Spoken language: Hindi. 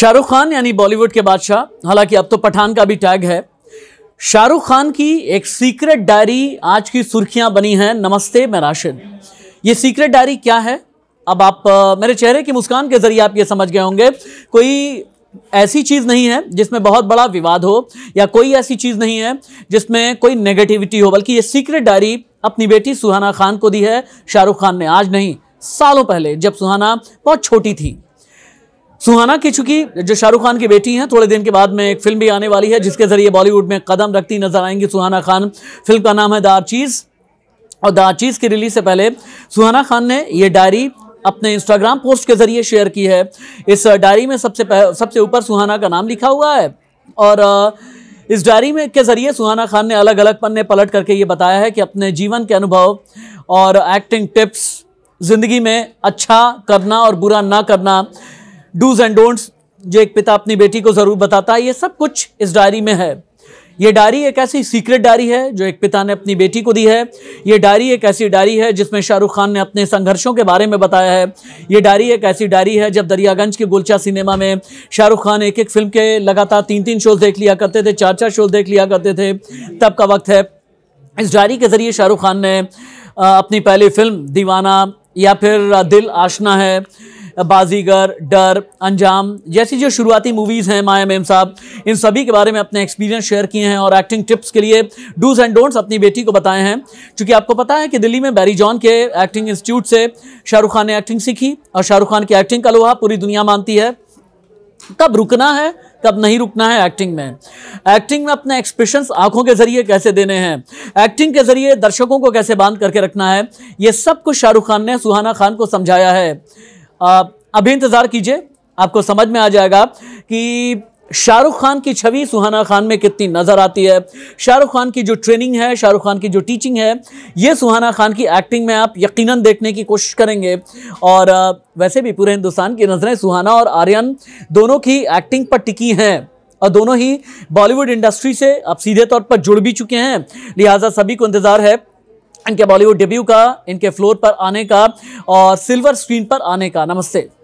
शाहरुख खान यानी बॉलीवुड के बादशाह हालांकि अब तो पठान का भी टैग है शाहरुख खान की एक सीक्रेट डायरी आज की सुर्खियां बनी हैं नमस्ते मैं राशिद ये सीक्रेट डायरी क्या है अब आप आ, मेरे चेहरे की मुस्कान के जरिए आप ये समझ गए होंगे कोई ऐसी चीज़ नहीं है जिसमें बहुत बड़ा विवाद हो या कोई ऐसी चीज़ नहीं है जिसमें कोई नेगेटिविटी हो बल्कि ये सीक्रेट डायरी अपनी बेटी सुहाना खान को दी है शाहरुख खान ने आज नहीं सालों पहले जब सुहाना बहुत छोटी थी सुहाना की चुकी जो शाहरुख खान की बेटी हैं थोड़े दिन के बाद में एक फिल्म भी आने वाली है जिसके ज़रिए बॉलीवुड में कदम रखती नजर आएंगी सुहाना खान फिल्म का नाम है दार चीज़ और दार चीज़ की रिलीज से पहले सुहाना खान ने ये डायरी अपने इंस्टाग्राम पोस्ट के ज़रिए शेयर की है इस डायरी में सबसे सबसे ऊपर सुहाना का नाम लिखा हुआ है और इस डायरी में के ज़रिए सुहाना खान ने अलग अलग पन्ने पलट करके ये बताया है कि अपने जीवन के अनुभव और एक्टिंग टिप्स ज़िंदगी में अच्छा करना और बुरा ना करना डूज एंड डोंट्स जो एक पिता अपनी बेटी को ज़रूर बताता है ये सब कुछ इस डायरी में है ये डायरी एक ऐसी सीक्रेट डायरी है जो एक पिता ने अपनी बेटी को दी है ये डायरी एक ऐसी डायरी है जिसमें शाहरुख खान ने अपने संघर्षों के बारे में बताया है ये डायरी एक ऐसी डायरी है जब दरियागंज के गुलचा सिनेमा में शाहरुख खान एक एक फिल्म के लगातार तीन तीन शोज देख लिया करते थे चार चार शोज देख लिया करते थे तब का वक्त है इस डायरी के ज़रिए शाहरुख खान ने अपनी पहली फिल्म दीवाना या फिर दिल आशना है बाजीगर डर अंजाम जैसी जो शुरुआती मूवीज़ हैं माया मेम साहब इन सभी के बारे में अपने एक्सपीरियंस शेयर किए हैं और एक्टिंग टिप्स के लिए डूज एंड डोंट्स अपनी बेटी को बताए हैं चूँकि आपको पता है कि दिल्ली में बैरी जॉन के एक्टिंग इंस्टीट्यूट से शाहरुख खान ने एक्टिंग सीखी और शाहरुख खान की एक्टिंग का लोहा पूरी दुनिया मानती है कब रुकना है कब नहीं रुकना है एक्टिंग में एक्टिंग में अपने एक्सप्रेशंस आंखों के जरिए कैसे देने हैं एक्टिंग के जरिए दर्शकों को कैसे बांध करके रखना है ये सब कुछ शाहरुख खान ने सुहाना खान को समझाया है अभी इंतज़ार कीजिए आपको समझ में आ जाएगा कि शाहरुख खान की छवि सुहाना खान में कितनी नज़र आती है शाहरुख खान की जो ट्रेनिंग है शाहरुख खान की जो टीचिंग है ये सुहाना खान की एक्टिंग में आप यकीनन देखने की कोशिश करेंगे और वैसे भी पूरे हिंदुस्तान की नज़रें सुहाना और आर्यन दोनों की एक्टिंग पर टिकी हैं और दोनों ही बॉलीवुड इंडस्ट्री से अब सीधे तौर पर जुड़ भी चुके हैं लिहाजा सभी को इंतज़ार है इनके बॉलीवुड डेब्यू का इनके फ्लोर पर आने का और सिल्वर स्क्रीन पर आने का नमस्ते